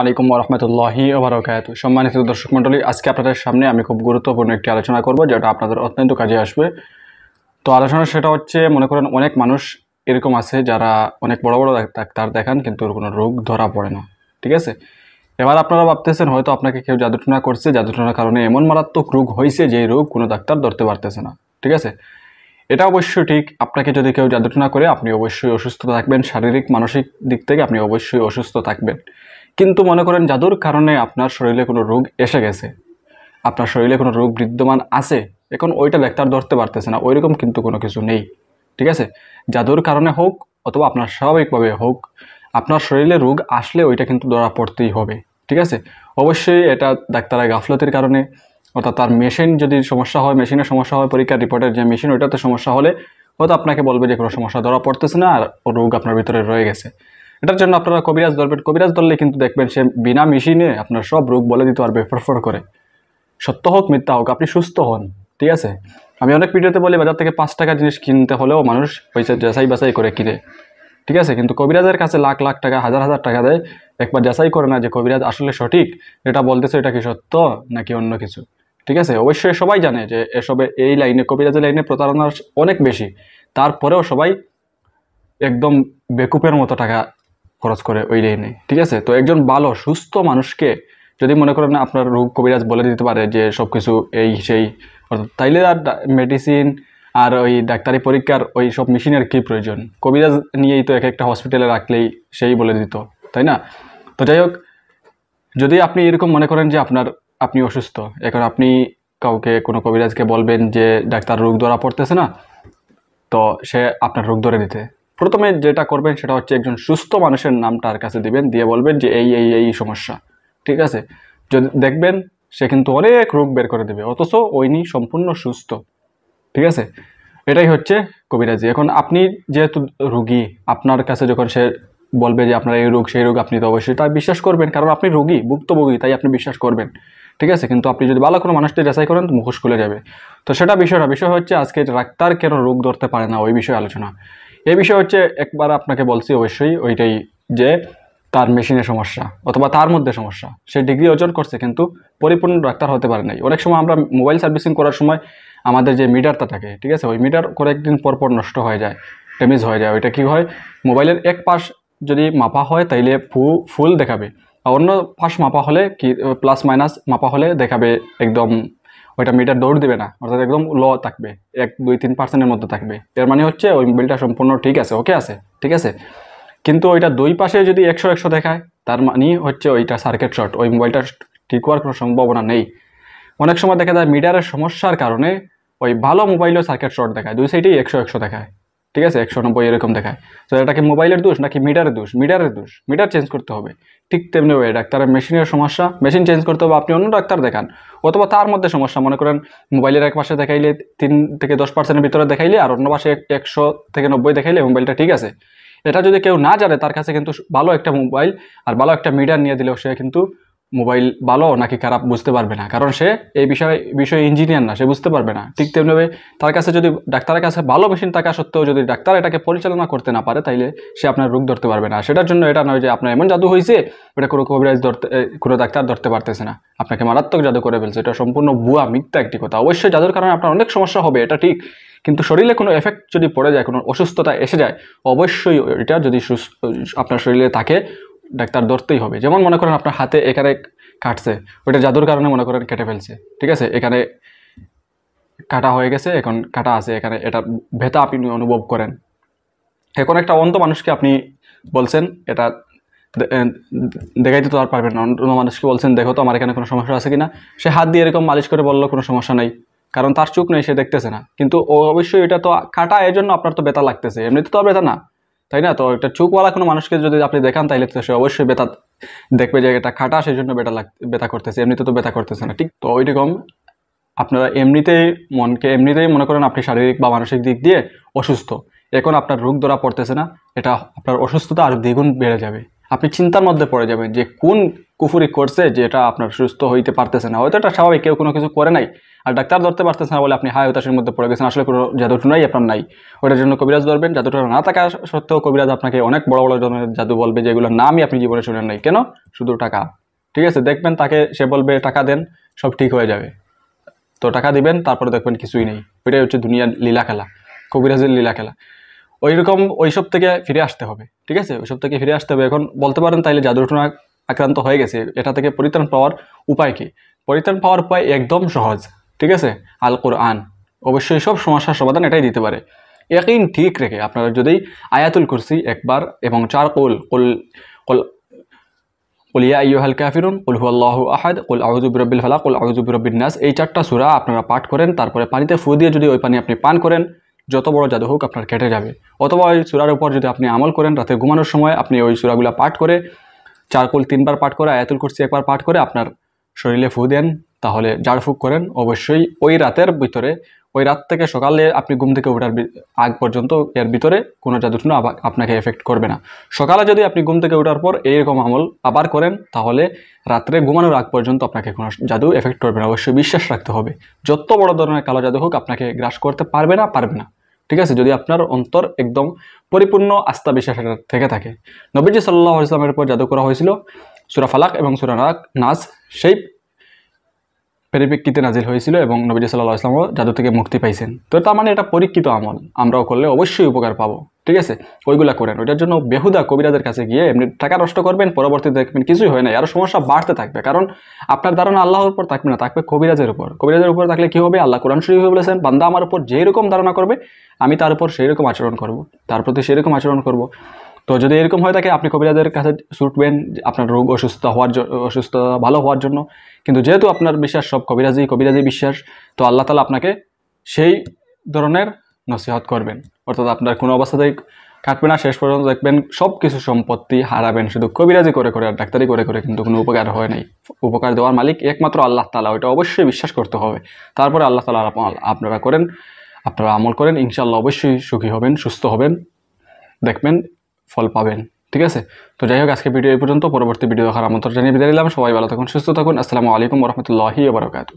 আলাইকুম রহমতুল্লাহি ওবরাকাত সম্মানিত দর্শক মন্ডলী আজকে আপনাদের সামনে আমি খুব গুরুত্বপূর্ণ একটি আলোচনা করব যেটা আপনাদের অত্যন্ত কাজে আসবে তো আলোচনা সেটা হচ্ছে মনে করেন অনেক মানুষ এরকম আছে যারা অনেক বড় বড় ডাক্তার দেখান কিন্তু কোনো রোগ ধরা পড়ে না ঠিক আছে এবার আপনারা ভাবতেছেন হয়তো আপনাকে কেউ জাদুটনা করছে জাদুটনার কারণে এমন মারাত্মক রোগ হয়েছে যে রোগ কোনো ডাক্তার ধরতে পারতেছে না ঠিক আছে এটা অবশ্য ঠিক আপনাকে যদি কেউ জাদুটনা করে আপনি অবশ্যই অসুস্থ থাকবেন শারীরিক মানসিক দিক থেকে আপনি অবশ্যই অসুস্থ থাকবেন কিন্তু মনে করেন জাদুর কারণে আপনার শরীরে কোনো রোগ এসে গেছে আপনার শরীরে কোনো রোগ বিদ্যমান আছে এখন ওইটা ডাক্তার ধরতে পারতেছে না ওইরকম কিন্তু কোনো কিছু নেই ঠিক আছে জাদুর কারণে হোক অথবা আপনার স্বাভাবিকভাবে হোক আপনার শরীরে রোগ আসলে ওইটা কিন্তু ধরা পড়তেই হবে ঠিক আছে অবশ্যই এটা ডাক্তারের গাফলতির কারণে অর্থাৎ তার মেশিন যদি সমস্যা হয় মেশিনের সমস্যা হয় পরীক্ষার রিপোর্টের যে মেশিন ওইটাতে সমস্যা হলে হয়তো আপনাকে বলবে যে কোনো সমস্যা ধরা পড়তেছে না আর রোগ আপনার ভিতরে রয়ে গেছে এটার জন্য আপনারা কবিরাজ ধরবেন কবিরাজ ধরলে কিন্তু দেখবেন সে বিনা মেশিনে আপনার সব রোগ বলে দিতে পারবে ফরফর করে সত্য হোক মিথ্যা হোক আপনি সুস্থ হন ঠিক আছে আমি অনেক ভিডিওতে বলি বাজার থেকে পাঁচ টাকা জিনিস কিনতে হলেও মানুষ পয়সা যাচাই বাছাই করে কিনে ঠিক আছে কিন্তু কবিরাজের কাছে লাখ লাখ টাকা হাজার হাজার টাকা দেয় একবার যাচাই করে না যে কবিরাজ আসলে সঠিক এটা বলতেছে এটা কি সত্য নাকি অন্য কিছু ঠিক আছে অবশ্যই সবাই জানে যে এসবে এই লাইনে কবিরাজের লাইনে প্রতারণার অনেক বেশি তারপরেও সবাই একদম বেকুপের মতো টাকা খরচ করে ওই লাইনে ঠিক আছে তো একজন ভালো সুস্থ মানুষকে যদি মনে করেন আপনার রোগ কবিরাজ বলে দিতে পারে যে সব কিছু এই সেই তাইলে আর মেডিসিন আর ওই ডাক্তারি পরীক্ষার ওই সব মেশিনের কী প্রয়োজন কবিরাজ নিয়েই তো এক একটা হসপিটালে রাখলেই সেই বলে দিত তাই না তো যাই হোক যদি আপনি এরকম মনে করেন যে আপনার আপনি অসুস্থ এখন আপনি কাউকে কোনো কবিরাজকে বলবেন যে ডাক্তার রোগ ধরা পড়তেছে না তো সে আপনার রোগ ধরে দিতে প্রথমে যেটা করবেন সেটা হচ্ছে একজন সুস্থ মানুষের নাম তার কাছে দিবেন দিয়ে বলবেন যে এই এই এই সমস্যা ঠিক আছে যদি দেখবেন সে কিন্তু অনেক রোগ বের করে দেবে অথচ ওইনি সম্পূর্ণ সুস্থ ঠিক আছে এটাই হচ্ছে কবিরাজি এখন আপনি যেহেতু রুগী আপনার কাছে যখন সে বলবে যে আপনার এই রোগ সেই রোগ আপনি তো অবশ্যই তা বিশ্বাস করবেন কারণ আপনি রোগী ভুক্তভোগী তাই আপনি বিশ্বাস করবেন ঠিক আছে কিন্তু আপনি যদি ভালো কোনো মানুষকে যাচাই করেন তো মুখোশ খুলে যাবে তো সেটা বিষয়টা বিষয় হচ্ছে আজকে ডাক্তার কেন রোগ ধরতে পারে না ওই বিষয়ে আলোচনা এই বিষয় হচ্ছে একবার আপনাকে বলছি অবশ্যই ওইটাই যে তার মেশিনে সমস্যা অথবা তার মধ্যে সমস্যা সে ডিগ্রি অর্জন করছে কিন্তু পরিপূর্ণ ডাক্তার হতে পারে নাই অনেক সময় আমরা মোবাইল সার্ভিসিং করার সময় আমাদের যে মিটারটা থাকে ঠিক আছে ওই মিটার কয়েকদিন পরপর নষ্ট হয়ে যায় ড্যামেজ হয়ে যায় ওইটা কি হয় মোবাইলের এক পাশ যদি মাপা হয় তাইলে ফু ফুল দেখাবে অন্য পাশ মাপা হলে কি প্লাস মাইনাস মাপা হলে দেখাবে একদম ওইটা মিটার দৌড় দেবে না অর্থাৎ একদম ল থাকবে এক দুই তিন পার্সেন্টের মধ্যে থাকবে এর মানে হচ্ছে ওই মোবাইলটা সম্পূর্ণ ঠিক আছে ওকে আছে ঠিক আছে কিন্তু ওইটা দুই পাশে যদি একশো একশো দেখায় তার মানে হচ্ছে ওইটা সার্কিট শর্ট ওই মোবাইলটা ঠিক হওয়ার কোনো সম্ভাবনা নেই অনেক সময় দেখা যায় মিটারের সমস্যার কারণে ওই ভালো মোবাইলও সার্কিট শর্ট দেখায় দুই সাইডেই একশো একশো দেখায় ঠিক আছে একশো নব্বই এরকম দেখায় তো এটা কি মোবাইলের দোষ নাকি মিটারের দোষ মিটারের দোষ মিটার চেঞ্জ করতে হবে ঠিক তেমনি ওই ডাক্তারের মেশিনের সমস্যা মেশিন চেঞ্জ করতে হবে আপনি অন্য ডাক্তার দেখান অথবা তার মধ্যে সমস্যা মনে করেন মোবাইলের এক পাশে দেখাইলে তিন থেকে দশ পার্সেন্টের ভিতরে দেখাইলে আর অন্য পাশে একশো থেকে নব্বই দেখাইলে মোবাইলটা ঠিক আছে এটা যদি কেউ না জানে তার কাছে কিন্তু ভালো একটা মোবাইল আর ভালো একটা মিটার নিয়ে দিলেও সে কিন্তু মোবাইল ভালো নাকি খারাপ বুঝতে পারবে না কারণ সে এই বিষয়ে বিষয়ে ইঞ্জিনিয়ার না সে বুঝতে পারবে না ঠিক তেমনিভাবে তার কাছে যদি ডাক্তারের কাছে ভালো মেশিন থাকা সত্ত্বেও যদি ডাক্তার এটাকে পরিচালনা করতে না পারে তাইলে সে আপনার রোগ ধরতে পারবে না সেটার জন্য এটা নয় যে আপনার এমন জাদু হয়েছে ওটা কোনো কবিরাজ ধরতে কোনো ডাক্তার ধরতে পারতেছে না আপনাকে মারাত্মক জাদু করে ফেলছে এটা সম্পূর্ণ বুয়া মিথ্যা একটি কথা অবশ্যই জাদুর কারণে আপনার অনেক সমস্যা হবে এটা ঠিক কিন্তু শরীরে কোনো এফেক্ট যদি পড়ে যায় কোনো অসুস্থতা এসে যায় অবশ্যই এটা যদি আপনার শরীরে থাকে ডাক্তার ধরতেই হবে যেমন মনে করেন আপনার হাতে এখানে কাটছে ওইটা জাদুর কারণে মনে করেন কেটে ফেলছে ঠিক আছে এখানে কাটা হয়ে গেছে এখন কাটা আছে এখানে এটা ভেতা আপনি অনুভব করেন এখন একটা অন্ধ মানুষকে আপনি বলছেন এটা দেখাইতে তো আর পারবেন না অন্য মানুষকে বলছেন দেখো তো আমার এখানে কোনো সমস্যা আছে কিনা সে হাত দিয়ে এরকম মালিশ করে বললো কোনো সমস্যা নেই কারণ তার চোখ নেই সে দেখতেছে না কিন্তু অবশ্যই এটা তো কাটা এর জন্য আপনার তো ব্যথা লাগতেছে এমনিতে তো আর ব্যথা না তাই না তো একটা চোখওয়ালা কোনো মানুষকে যদি আপনি দেখান তাহলে সে অবশ্যই বেতা দেখবে যে এটা খাটা সেই জন্য বেটা লাগ ব্যথা করতেছে এমনিতে তো ব্যথা করতেছে না ঠিক তো ওইরকম আপনারা এমনিতেই মনকে এমনিতেই মনে করেন আপনি শারীরিক বা মানসিক দিক দিয়ে অসুস্থ এখন আপনার রোগ ধরা পড়তেছে না এটা আপনার অসুস্থতা আর দ্বিগুণ বেড়ে যাবে আপনি চিন্তার মধ্যে পড়ে যাবেন যে কোন কুফুরি করছে যেটা আপনার সুস্থ হইতে পারতেছে না হয়তো এটা স্বাভাবিক কেউ কোনো কিছু করে নাই আর ডাক্তার ধরতে পারতেছে না বলে আপনি হায় হতাশের মধ্যে পড়ে গেছেন আসলে কোনো নাই আপনার নাই ওটার জন্য কবিরাজ ধরবেন জাদুটা না থাকা সত্ত্বেও কবিরাজ আপনাকে অনেক বড় বড় ধরনের জাদু বলবে যেগুলোর নামই আপনি জীবনে শুনেন নাই কেন শুধু টাকা ঠিক আছে দেখবেন তাকে সে বলবে টাকা দেন সব ঠিক হয়ে যাবে তো টাকা দিবেন তারপরে দেখবেন কিছুই নেই ওইটাই হচ্ছে দুনিয়ার লীলা খেলা কবিরাজের লীলা খেলা ওই রকম ওইসব থেকে ফিরে আসতে হবে ঠিক আছে ওইসব থেকে ফিরে আসতে হবে এখন বলতে পারেন তাইলে জাদুটনা আক্রান্ত হয়ে গেছে এটা থেকে পরিত্রাণ পাওয়ার উপায় কী পরিত্রাণ পাওয়ার উপায় একদম সহজ ঠিক আছে আল কোরআন অবশ্যই সব সমস্যার সমাধান এটাই দিতে পারে একই ঠিক রেখে আপনারা যদি আয়াতুল কুরসি একবার এবং চার কোল কোল কোল কলিয়া ইউহাল কাহিরুন কুল হুয়াল্লাহু আহাদ কুল আউজুবিরবিল ফালাক কুল আউজুবিরবিন নাস এই চারটা সুরা আপনারা পাঠ করেন তারপরে পানিতে ফু দিয়ে যদি ওই পানি আপনি পান করেন যত বড় জাদু হোক আপনার কেটে যাবে অথবা ওই সুরার উপর যদি আপনি আমল করেন রাতে ঘুমানোর সময় আপনি ওই সুরাগুলো পাঠ করে চারকোল তিনবার পাঠ করে আয়াতুল কুরসি একবার পাঠ করে আপনার শরীরে ফু দেন তাহলে ঝাড়ফুঁক করেন অবশ্যই ওই রাতের ভিতরে ওই রাত থেকে সকালে আপনি ঘুম থেকে ওঠার আগ পর্যন্ত এর ভিতরে কোনো জাদুটুনো আপনাকে এফেক্ট করবে না সকালে যদি আপনি ঘুম থেকে ওঠার পর এইরকম আমল আবার করেন তাহলে রাত্রে ঘুমানোর আগ পর্যন্ত আপনাকে কোনো জাদু এফেক্ট করবে না অবশ্যই বিশ্বাস রাখতে হবে যত বড় ধরনের কালো জাদু হোক আপনাকে গ্রাস করতে পারবে না পারবে না ঠিক আছে যদি আপনার অন্তর একদম পরিপূর্ণ আস্থা বিশ্বাস থেকে থাকে নবীজি সাল্লাহ ইসলামের উপর জাদু করা হয়েছিল সুরা ফালাক এবং সুরা নাস সেই পরিপ্রেক্ষিতে নাজিল হয়েছিল এবং নবীজি সাল্লাহ ইসলামও জাদু থেকে মুক্তি পাইছেন তো তার মানে এটা পরীক্ষিত আমল আমরাও করলে অবশ্যই উপকার পাবো ঠিক আছে ওইগুলো করেন ওইটার জন্য বেহুদা কবিরাজের কাছে গিয়ে এমনি টাকা নষ্ট করবেন পরবর্তীতে দেখবেন কিছুই হয় না আরও সমস্যা বাড়তে থাকবে কারণ আপনার ধারণা আল্লাহর উপর থাকবে না থাকবে কবিরাজের উপর কবিরাজের উপর থাকলে কী হবে আল্লাহ কোরআন শরীফ বলেছেন বান্দা আমার উপর যেই রকম ধারণা করবে আমি তার উপর সেই রকম আচরণ করব তার প্রতি সেরকম আচরণ করব তো যদি এরকম হয়ে থাকে আপনি কবিরাজের কাছে ছুটবেন আপনার রোগ অসুস্থ হওয়ার অসুস্থতা ভালো হওয়ার জন্য কিন্তু যেহেতু আপনার বিশ্বাস সব কবিরাজি কবিরাজি বিশ্বাস তো আল্লাহ তালা আপনাকে সেই ধরনের নসিহত করবেন অর্থাৎ আপনার কোনো অবস্থাতেই কাটবে না শেষ পর্যন্ত দেখবেন সব কিছু সম্পত্তি হারাবেন শুধু কবিরাজি করে করে আর ডাক্তারি করে করে কিন্তু কোনো উপকার হয় নাই উপকার দেওয়ার মালিক একমাত্র আল্লাহ তালা ওইটা অবশ্যই বিশ্বাস করতে হবে তারপরে আল্লাহ তালা আপনারা করেন আপনারা আমল করেন ইনশাল্লাহ অবশ্যই সুখী হবেন সুস্থ হবেন দেখবেন ফল পাবেন ঠিক আছে তো যাই হোক আজকে ভিডিও এই পর্যন্ত পরবর্তী ভিডিও দেখার আমন্ত্রণ জানিয়ে বিদায় নিলাম সবাই ভালো থাকুন সুস্থ থাকুন আসসালামু আলাইকুম রহমতুল্লাহি বারকাতু